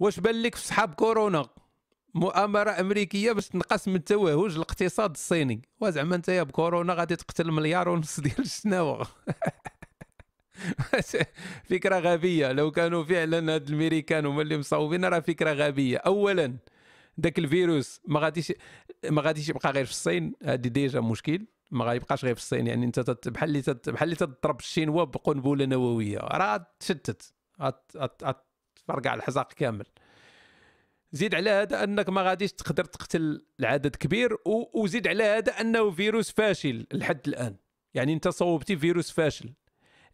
واش بان لك في صحاب كورونا مؤامره امريكيه باش تنقص من التوهج الاقتصاد الصيني وزعما انت يا بكورونا غادي تقتل مليار ونص ديال الشناوه فكره غبيه لو كانوا فعلا هاد الميريكان هما اللي مصوبين راه فكره غبيه اولا داك الفيروس ما غاديش ما غاديش يبقى غير في الصين هادي ديجا مشكل ما غيبقاش غير في الصين يعني انت بحال اللي بحال اللي تضرب الشينوا بقنبله نوويه راه تشتت برقع الحزاق كامل زيد على هذا انك ما غاديش تقدر تقتل العدد كبير وزيد على هذا انه فيروس فاشل لحد الان يعني انت صوبتي فيروس فاشل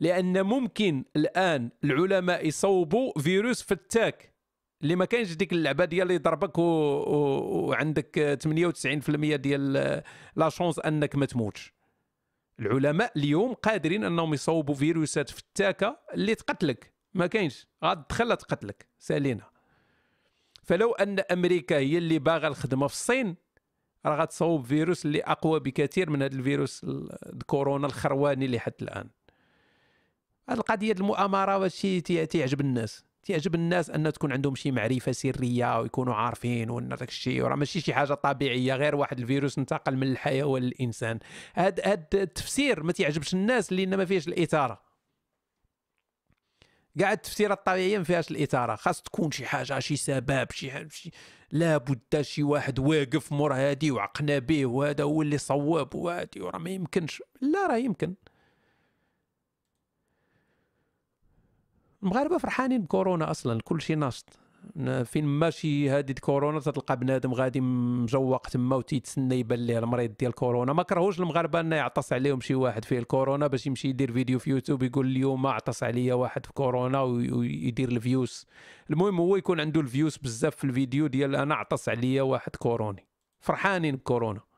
لان ممكن الان العلماء يصوبوا فيروس فتاك اللي ما كانش ديك اللعبه ديال اللي ضربك وعندك 98% ديال لا شونس انك ما تموتش العلماء اليوم قادرين انهم يصوبوا فيروسات فتاكه اللي تقتلك ما كاينش تدخل تقتلك سالينا فلو ان امريكا هي اللي باغا الخدمه في الصين راه غتصوب فيروس اللي اقوى بكثير من هذا الفيروس الكورونا الخرواني اللي حتى الان هذه القضيه المؤامره واش تيعجب الناس تيعجب الناس ان تكون عندهم شي معرفه سريه ويكونوا عارفين وان داك الشيء راه ماشي شي حاجه طبيعيه غير واحد الفيروس انتقل من الحيوان للانسان هاد هاد التفسير ما تيعجبش الناس لان ما فيهش الاثاره كاع التفسير الطبيعيه ما فيهاش الاثاره خاص تكون شي حاجه شي سبب شي, حاجه شي لابد شي واحد واقف مور هادي وعقنا به وهذا هو اللي صواب وهادي وراه ما يمكنش لا راه يمكن المغاربه فرحانين بكورونا اصلا كل شيء ناشط فين ماشي هادي كورونا تتلقى بنادم غادي مجوق تما وتيتسنى يبان ليه المريض ديال كورونا ما كرهوش المغاربه انه يعطس عليهم شي واحد فيه الكورونا باش يمشي يدير فيديو في يوتيوب يقول اليوم عطس عليا واحد في كورونا ويدير الفيوس المهم هو يكون عنده الفيوس بزاف في الفيديو ديال انا عطس عليا واحد كوروني فرحانين بكورونا